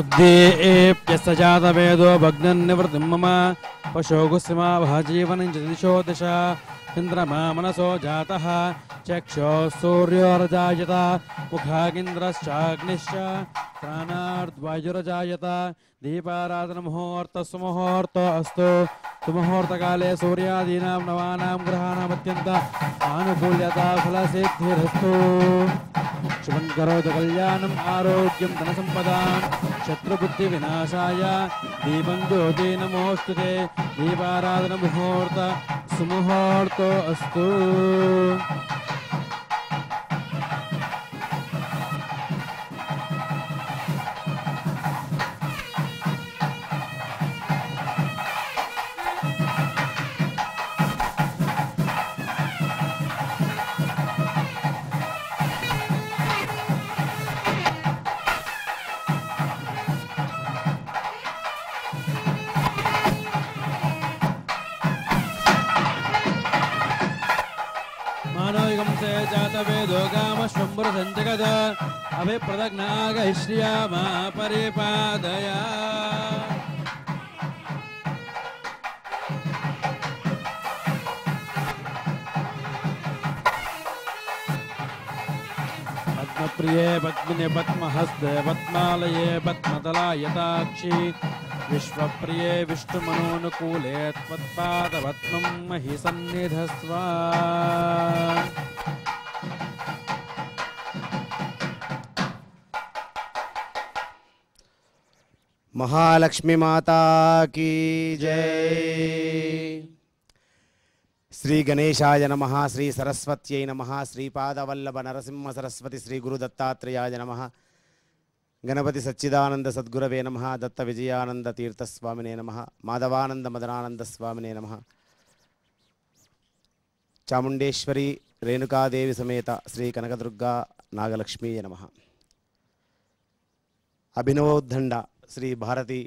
उद्दीप्यस्तजातवेदो भग्नन्निवृत्तिं मम पशोगुस्मा भाजीवनं जदिशो दिशा इंद्रमा मनसो जातः चक्षो दीपाराधन मुहूर्त सुमुहूर्त अस्त सुमुहूर्त काले सूर्यादीना नवाना ग्रहाण्यंत आनुकूल्यता फलसिद्धिरस्तु शुभं करोतु कल्याणम् आरोग्यं धनसम्पदा शत्रुबुद्धिविनाशाय दीपं ज्योति नमोऽस्तु ते दीपाराधनमुहूर्त अस्तु जगद अभिप्रदग्नागहिष्याम परिपादया पद्मप्रिये पद्मिने पद्महस्ते पद्मालये पद्मतलायताक्षी विश्वप्रिये विष्णुमनोनुकूले त्वत्पादपद्मं महि सन्निधस्वा మహాలక్ష్మి మాతాకి జై శ్రీ గణేశాయ నమ శ్రీ సరస్వత్యై నమ శ్రీపాదవల్లభ నరసింహ సరస్వతి శ్రీ గురు దత్తాత్రేయాయ నమ గణపతి సచ్చిదానంద సద్గురవే నమ దత్త విజయానంద తీర్థస్వామినే నమ మాధవానంద మదనానంద స్వామినే నమ చాముండేశ్వరి రేణుకాదేవి సమేత శ్రీ కనకదుర్గా నాగలక్ష్మీయ నమ అభినవోద్ధండ శ్రీ భారతి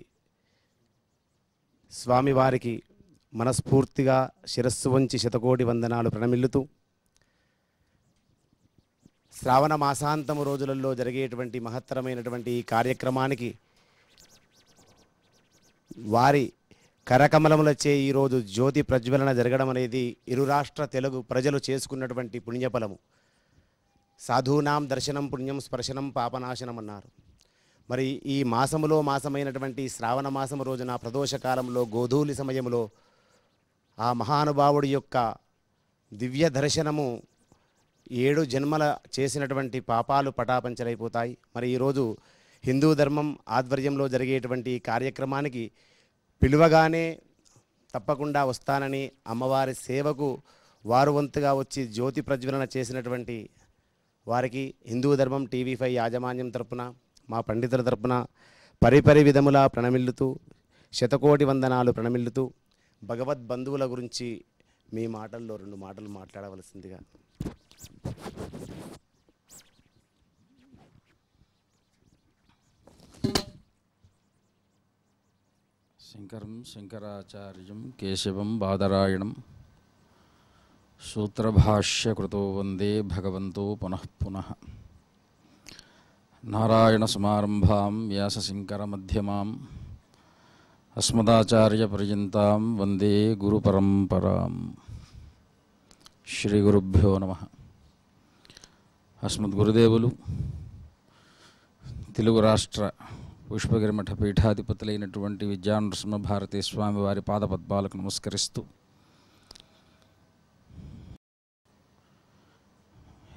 స్వామివారికి మనస్ఫూర్తిగా శిరస్సు వంచి శతకోటి వందనాలు ప్రణమిల్లుతూ శ్రావణ మాసాంతము రోజులలో జరిగేటువంటి మహత్తరమైనటువంటి ఈ కార్యక్రమానికి వారి కరకమలములచే ఈరోజు జ్యోతి ప్రజ్వలన జరగడం అనేది ఇరు రాష్ట్ర తెలుగు ప్రజలు చేసుకున్నటువంటి పుణ్యఫలము సాధూనాం దర్శనం పుణ్యం స్పర్శనం పాపనాశనం అన్నారు మరి ఈ మాసములో మాసమైనటువంటి శ్రావణ మాసము రోజున ప్రదోష కాలంలో గోధూలి సమయంలో ఆ మహానుభావుడి యొక్క దివ్య దర్శనము ఏడు జన్మల చేసినటువంటి పాపాలు పటాపంచలైపోతాయి మరి ఈరోజు హిందూ ధర్మం ఆధ్వర్యంలో జరిగేటువంటి కార్యక్రమానికి పిలువగానే తప్పకుండా వస్తానని అమ్మవారి సేవకు వారువంతుగా వచ్చి జ్యోతి ప్రజ్వలన చేసినటువంటి వారికి హిందూ ధర్మం టీవీ ఫైవ్ యాజమాన్యం తరపున మా పండితుల తరపున పరిపరి విధముల ప్రణమిల్లుతూ శతకోటి వందనాలు ప్రణమిల్లుతూ భగవద్ బంధువుల గురించి మీ మాటల్లో రెండు మాటలు మాట్లాడవలసిందిగా శంకరం శంకరాచార్యం కేశవం బాదరాయణం సూత్రభాష్యకృతో వందే భగవంతో పునః పునః నారాయణసమారంభాం అస్మదాచార్య పర్యంతం వందే శ్రీ గురుభ్యో నమ అస్మద్గురుదేవులు తెలుగు రాష్ట్ర పుష్పగిరిమఠ పీఠాధిపతులైనటువంటి విద్యానృసింహ భారతీ స్వామి వారి పాదపద్మాలకు నమస్కరిస్తూ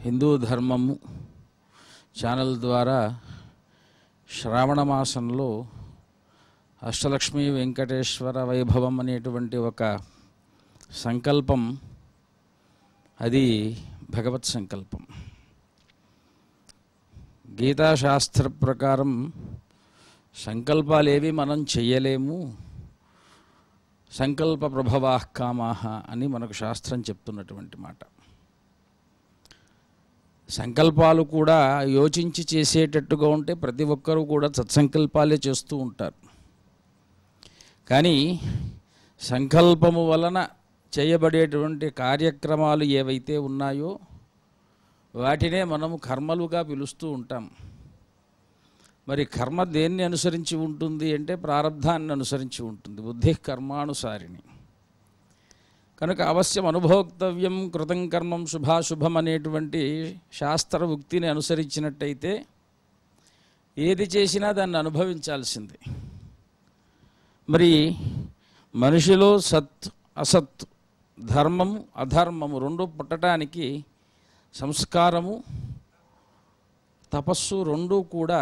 హిందూ ధర్మము ఛానల్ ద్వారా శ్రావణ మాసంలో అష్టలక్ష్మి వెంకటేశ్వర వైభవం అనేటువంటి ఒక సంకల్పం అది భగవత్ సంకల్పం గీతాశాస్త్ర ప్రకారం సంకల్పాలేవి మనం చెయ్యలేము సంకల్ప ప్రభవాహ్ కామాహ అని మనకు శాస్త్రం చెప్తున్నటువంటి మాట సంకల్పాలు కూడా యోచించి చేసేటట్టుగా ఉంటే ప్రతి ఒక్కరూ కూడా సత్సంకల్పాలే చేస్తూ ఉంటారు కానీ సంకల్పము వలన చేయబడేటువంటి కార్యక్రమాలు ఏవైతే ఉన్నాయో వాటినే మనము కర్మలుగా పిలుస్తూ ఉంటాం మరి కర్మ దేన్ని అనుసరించి ఉంటుంది అంటే ప్రారంధాన్ని అనుసరించి ఉంటుంది బుద్ధి కర్మానుసారిని కనుక అవశ్యం అనుభోక్తవ్యం కృతం కర్మం శుభాశుభం అనేటువంటి శాస్త్ర ఉక్తిని అనుసరించినట్టయితే ఏది చేసినా దాన్ని అనుభవించాల్సింది మరి మనిషిలో సత్ అసత్ ధర్మము అధర్మము రెండు పుట్టడానికి సంస్కారము తపస్సు రెండూ కూడా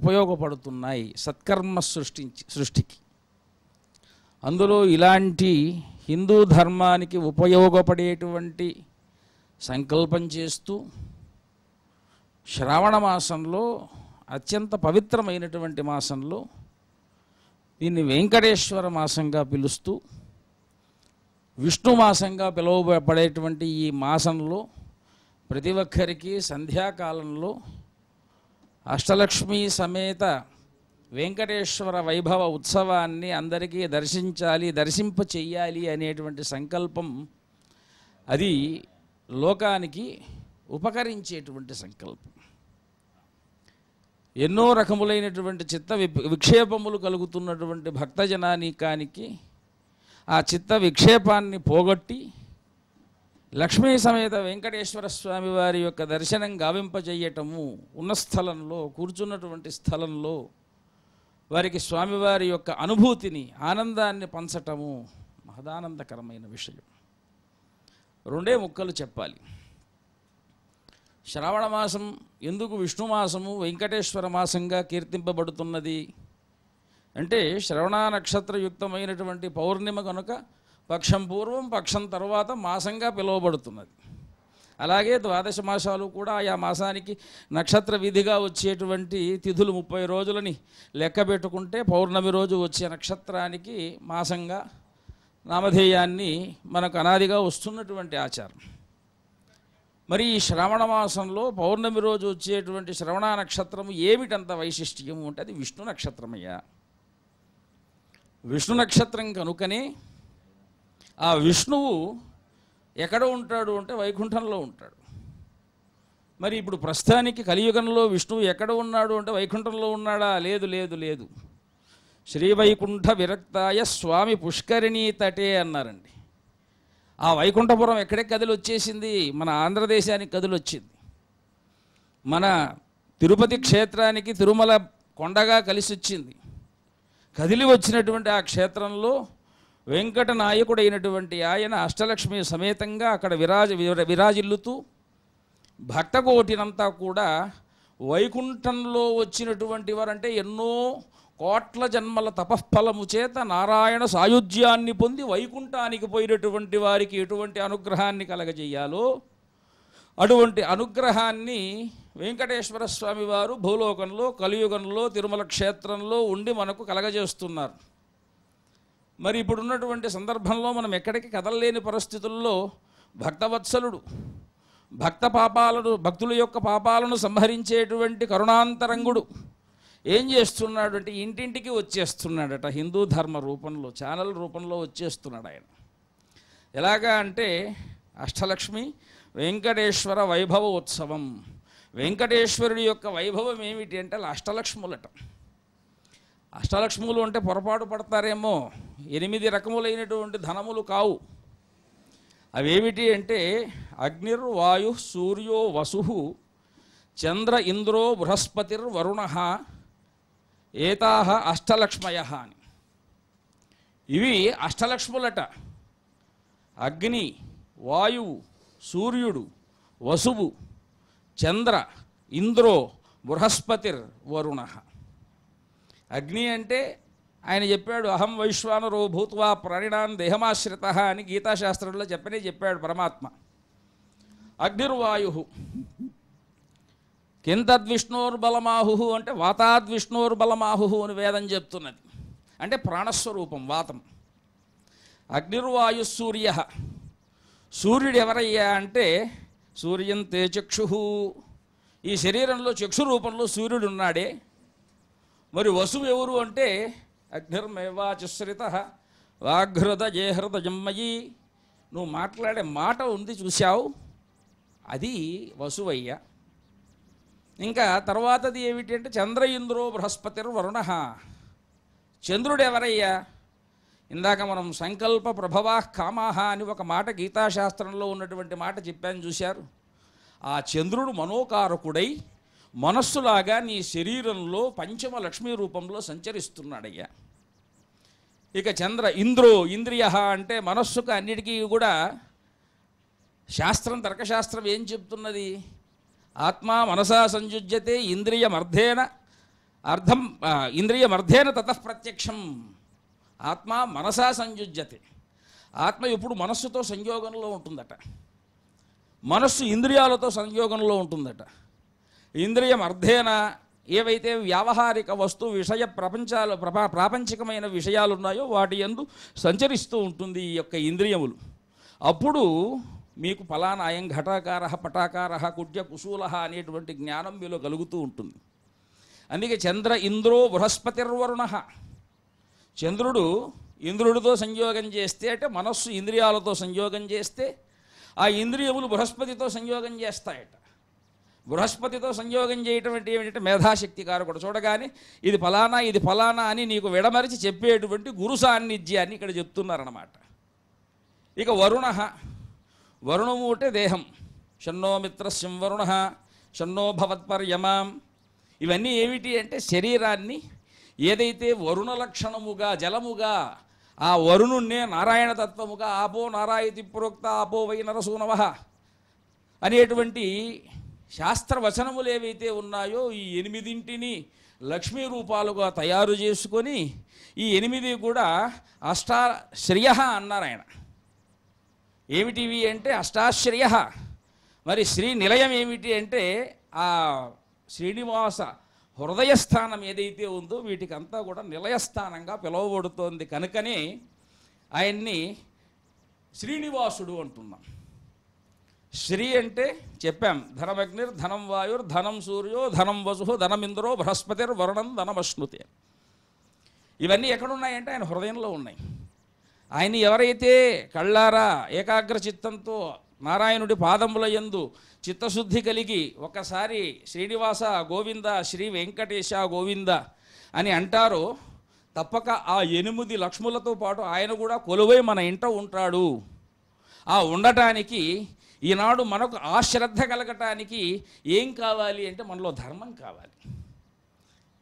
ఉపయోగపడుతున్నాయి సత్కర్మ సృష్టించి సృష్టికి అందులో ఇలాంటి హిందూ ధర్మానికి ఉపయోగపడేటువంటి సంకల్పం చేస్తూ శ్రావణ మాసంలో అత్యంత పవిత్రమైనటువంటి మాసంలో దీన్ని వెంకటేశ్వర మాసంగా పిలుస్తూ విష్ణు మాసంగా పిలువబడేటువంటి ఈ మాసంలో ప్రతి ఒక్కరికి సంధ్యాకాలంలో అష్టలక్ష్మి సమేత వెంకటేశ్వర వైభవ ఉత్సవాన్ని అందరికీ దర్శించాలి దర్శింప చెయ్యాలి అనేటువంటి సంకల్పం అది లోకానికి ఉపకరించేటువంటి సంకల్పం ఎన్నో రకములైనటువంటి చిత్త విక్షేపములు కలుగుతున్నటువంటి భక్తజనానికానికి ఆ చిత్త విక్షేపాన్ని పోగొట్టి లక్ష్మీ సమేత వెంకటేశ్వర స్వామి వారి యొక్క దర్శనం గావింపజేయటము ఉన్న స్థలంలో కూర్చున్నటువంటి స్థలంలో వారికి స్వామివారి యొక్క అనుభూతిని ఆనందాన్ని పంచటము మహదానందకరమైన విషయం రెండే ముక్కలు చెప్పాలి శ్రావణ మాసం ఎందుకు విష్ణుమాసము వెంకటేశ్వర మాసంగా కీర్తింపబడుతున్నది అంటే శ్రవణ నక్షత్రయుక్తమైనటువంటి పౌర్ణిమ కనుక పక్షం పూర్వం పక్షం తర్వాత మాసంగా పిలువబడుతున్నది అలాగే ద్వాదశ మాసాలు కూడా ఆయా మాసానికి నక్షత్ర విధిగా వచ్చేటువంటి తిథులు ముప్పై రోజులని లెక్క పెట్టుకుంటే పౌర్ణమి రోజు వచ్చే నక్షత్రానికి మాసంగా నామధేయాన్ని మనకు అనాదిగా వస్తున్నటువంటి ఆచారం మరి ఈ శ్రవణ మాసంలో పౌర్ణమి రోజు వచ్చేటువంటి శ్రవణ నక్షత్రము ఏమిటంత వైశిష్ట్యము అంటే అది విష్ణు నక్షత్రమయ్యా విష్ణు నక్షత్రం కనుకనే ఆ విష్ణువు ఎక్కడ ఉంటాడు అంటే వైకుంఠంలో ఉంటాడు మరి ఇప్పుడు ప్రస్తుతానికి కలియుగంలో విష్ణువు ఎక్కడ ఉన్నాడు అంటే వైకుంఠంలో ఉన్నాడా లేదు లేదు లేదు శ్రీవైకుంఠ విరక్తాయ స్వామి పుష్కరిణీ తటే అన్నారండి ఆ వైకుంఠపురం ఎక్కడే కదిలి వచ్చేసింది మన ఆంధ్రదేశానికి కదిలి వచ్చింది మన తిరుపతి క్షేత్రానికి తిరుమల కొండగా కలిసి వచ్చింది కదిలి వచ్చినటువంటి ఆ క్షేత్రంలో వెంకట నాయకుడైనటువంటి ఆయన అష్టలక్ష్మి సమేతంగా అక్కడ విరాజ విరాజిల్లుతూ భక్తకోటినంతా కూడా వైకుంఠంలో వచ్చినటువంటి వారంటే ఎన్నో కోట్ల జన్మల తపఃఫలము చేత నారాయణ సాయుధ్యాన్ని పొంది వైకుంఠానికి పోయినటువంటి వారికి ఎటువంటి అనుగ్రహాన్ని కలగజేయాలో అటువంటి అనుగ్రహాన్ని వెంకటేశ్వర స్వామి వారు భూలోకంలో కలియుగంలో తిరుమల క్షేత్రంలో ఉండి మనకు కలగజేస్తున్నారు మరి ఇప్పుడు ఉన్నటువంటి సందర్భంలో మనం ఎక్కడికి కదలలేని పరిస్థితుల్లో భక్తవత్సలుడు భక్త పాపాలను భక్తుల యొక్క పాపాలను సంహరించేటువంటి కరుణాంతరంగుడు ఏం చేస్తున్నాడు అంటే ఇంటింటికి వచ్చేస్తున్నాడట హిందూ ధర్మ రూపంలో ఛానల్ రూపంలో వచ్చేస్తున్నాడు ఆయన ఎలాగా అంటే అష్టలక్ష్మి వెంకటేశ్వర వైభవ ఉత్సవం వెంకటేశ్వరుడి యొక్క వైభవం ఏమిటి అంటే అష్టలక్ష్ములట అష్టలక్ష్ములు అంటే పొరపాటు పడతారేమో ఎనిమిది రకములైనటువంటి ధనములు కావు అవేమిటి అంటే అగ్నిర్ వాయు సూర్యో వసు చంద్ర ఇంద్రో బృహస్పతిర్వరుణ ఏతాహ అష్టలక్ష్మయ అని ఇవి అష్టలక్ష్ములట అగ్ని వాయువు సూర్యుడు వసువు చంద్ర ఇంద్రో బృహస్పతిర్ వరుణ అగ్ని అంటే ఆయన చెప్పాడు అహం వైశ్వానరో భూత్వా ప్రణిణాన్ దేహమాశ్రిత అని గీతాశాస్త్రంలో చెప్పనే చెప్పాడు పరమాత్మ అగ్నిర్వాయు కిందద్విష్ణోర్బలమాహు అంటే వాతాద్విష్ణోర్బలమాహు అని వేదం చెప్తున్నది అంటే ప్రాణస్వరూపం వాతం అగ్నిర్వాయు సూర్య సూర్యుడు ఎవరయ్యా అంటే సూర్యం చక్షు ఈ శరీరంలో చక్షు రూపంలో సూర్యుడు ఉన్నాడే మరి వసు ఎవరు అంటే అగ్నిర్మేవాచుశ్రిత వాఘ్రద జయహృత జమ్మయి నువ్వు మాట్లాడే మాట ఉంది చూశావు అది వసువయ్య ఇంకా తర్వాతది ఏమిటి అంటే చంద్రయింద్రో బృహస్పతిర్ వరుణ చంద్రుడు ఎవరయ్యా ఇందాక మనం సంకల్ప ప్రభవా కామాహ అని ఒక మాట గీతాశాస్త్రంలో ఉన్నటువంటి మాట చెప్పాను చూశారు ఆ చంద్రుడు మనోకారకుడై మనస్సులాగా నీ శరీరంలో పంచమ లక్ష్మీ రూపంలో సంచరిస్తున్నాడయ్యా ఇక చంద్ర ఇంద్రో ఇంద్రియ అంటే మనస్సుకు అన్నిటికీ కూడా శాస్త్రం తర్కశాస్త్రం ఏం చెప్తున్నది ఆత్మ మనసా సంయుజ్యతే ఇంద్రియమర్ధేన అర్థం ఇంద్రియమర్ధేన తతఃప్రత్యక్షం ఆత్మ మనసా సంయుజ్యతే ఆత్మ ఎప్పుడు మనస్సుతో సంయోగంలో ఉంటుందట మనస్సు ఇంద్రియాలతో సంయోగంలో ఉంటుందట ఇంద్రియం అర్ధేన ఏవైతే వ్యావహారిక వస్తు విషయ ప్రపంచాలు ప్రపా ప్రాపంచికమైన విషయాలు ఉన్నాయో వాటి ఎందు సంచరిస్తూ ఉంటుంది ఈ యొక్క ఇంద్రియములు అప్పుడు మీకు ఫలానాయం ఘటాకార పటాకార కుడ్య కుశూల అనేటువంటి జ్ఞానం మీలో కలుగుతూ ఉంటుంది అందుకే చంద్ర ఇంద్రో బృహస్పతిర్వరుణ చంద్రుడు ఇంద్రుడితో సంయోగం చేస్తే అంటే మనస్సు ఇంద్రియాలతో సంయోగం చేస్తే ఆ ఇంద్రియములు బృహస్పతితో సంయోగం చేస్తాయట బృహస్పతితో సంయోగం చేయటం అంటే ఏమిటంటే మేధాశక్తి కారకుడు చూడగానే ఇది ఫలానా ఇది ఫలానా అని నీకు విడమరిచి చెప్పేటువంటి గురు సాన్నిధ్యాన్ని ఇక్కడ చెప్తున్నారన్నమాట ఇక వరుణ వరుణము అంటే దేహం షన్నో మిత్ర వరుణ షన్నో భవత్పర్యమాం ఇవన్నీ ఏమిటి అంటే శరీరాన్ని ఏదైతే వరుణ లక్షణముగా జలముగా ఆ వరుణుణ్ణే నారాయణ తత్వముగా ఆపో నారాయతి ప్రోక్త ఆపో వై నరసూనవ అనేటువంటి శాస్త్రవచనములు ఏవైతే ఉన్నాయో ఈ ఎనిమిదింటిని లక్ష్మీ రూపాలుగా తయారు చేసుకొని ఈ ఎనిమిది కూడా అష్టాశ్రయ అన్నారు ఆయన ఏమిటివి అంటే అష్టాశ్రయ మరి శ్రీ నిలయం ఏమిటి అంటే ఆ శ్రీనివాస హృదయస్థానం ఏదైతే ఉందో వీటికంతా కూడా నిలయస్థానంగా పిలువబడుతోంది కనుకనే ఆయన్ని శ్రీనివాసుడు అంటున్నాం శ్రీ అంటే చెప్పాం ధనమగ్నిర్ ధనం వాయుర్ ధనం సూర్యో ధనం వసు ధనమింద్రో బృహస్పతిర్ వరుణం ధనమశ్నుతే ఇవన్నీ ఎక్కడున్నాయంటే ఆయన హృదయంలో ఉన్నాయి ఆయన ఎవరైతే కళ్ళారా ఏకాగ్ర చిత్తంతో నారాయణుడి పాదముల ఎందు చిత్తశుద్ధి కలిగి ఒకసారి శ్రీనివాస గోవింద శ్రీ వెంకటేశ గోవింద అని అంటారో తప్పక ఆ ఎనిమిది లక్ష్ములతో పాటు ఆయన కూడా కొలువై మన ఇంట ఉంటాడు ఆ ఉండటానికి ఈనాడు మనకు ఆ శ్రద్ధ కలగటానికి ఏం కావాలి అంటే మనలో ధర్మం కావాలి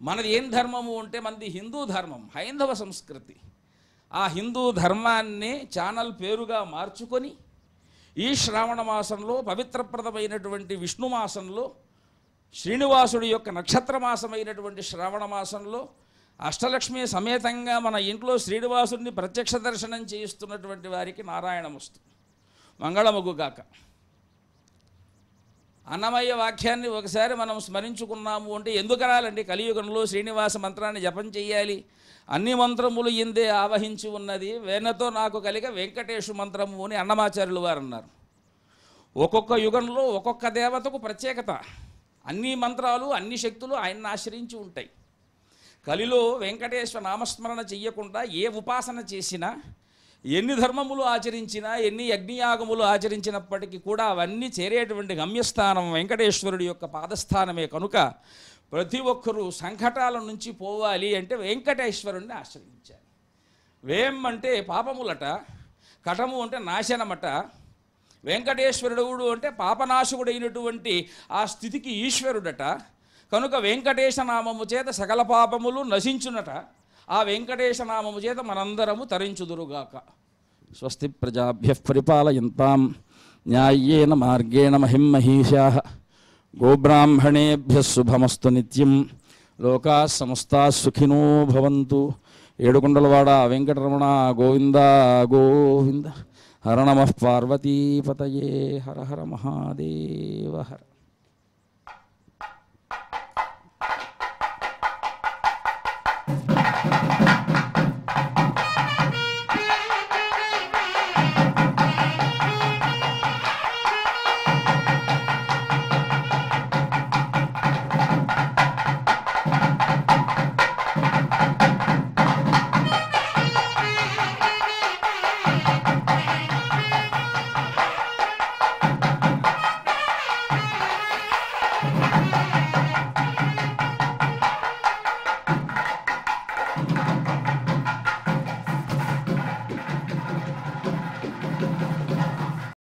మనది ఏం ధర్మము అంటే మనది హిందూ ధర్మం హైందవ సంస్కృతి ఆ హిందూ ధర్మాన్ని ఛానల్ పేరుగా మార్చుకొని ఈ శ్రావణ మాసంలో పవిత్రప్రదమైనటువంటి విష్ణు మాసంలో శ్రీనివాసుడి యొక్క నక్షత్ర మాసమైనటువంటి శ్రావణ మాసంలో అష్టలక్ష్మి సమేతంగా మన ఇంట్లో శ్రీనివాసుడిని ప్రత్యక్ష దర్శనం చేయిస్తున్నటువంటి వారికి నారాయణమస్తు మంగళముగుగాక అన్నమయ్య వాక్యాన్ని ఒకసారి మనం స్మరించుకున్నాము అంటే ఎందుకు రాలండి కలియుగంలో శ్రీనివాస మంత్రాన్ని జపం చేయాలి అన్ని మంత్రములు ఇందే ఆవహించి ఉన్నది వేనతో నాకు కలిగ వెంకటేశు మంత్రము అని అన్నమాచార్యులు వారు అన్నారు ఒక్కొక్క యుగంలో ఒక్కొక్క దేవతకు ప్రత్యేకత అన్ని మంత్రాలు అన్ని శక్తులు ఆయన్ని ఆశ్రయించి ఉంటాయి కలిలో వెంకటేశ్వర నామస్మరణ చెయ్యకుండా ఏ ఉపాసన చేసినా ఎన్ని ధర్మములు ఆచరించినా ఎన్ని యజ్ఞయాగములు ఆచరించినప్పటికీ కూడా అవన్నీ చేరేటువంటి గమ్యస్థానం వెంకటేశ్వరుడి యొక్క పాదస్థానమే కనుక ప్రతి ఒక్కరూ సంకటాల నుంచి పోవాలి అంటే వెంకటేశ్వరుణ్ణి ఆశ్రయించాలి వేం అంటే పాపములట కటము అంటే నాశనమట వెంకటేశ్వరుడు అంటే పాపనాశకుడైనటువంటి ఆ స్థితికి ఈశ్వరుడట కనుక వెంకటేశనామము చేత సకల పాపములు నశించునట ఆ వెంకటేశ నామము చేత మనందరము తరించుదురుగాక స్వస్తి ప్రజాభ్య పరిపాలయంతాం న్యాయేన మార్గేణ మహిమహీషా గోబ్రాహ్మణేభ్య శుభమస్తు నిత్యం లోకా సమస్త సుఖినో భవంతు ఏడుకొండలవాడ వెంకటరమణ గోవింద గోవింద హర నమ పార్వతీపతయే హర హర మహాదేవ హర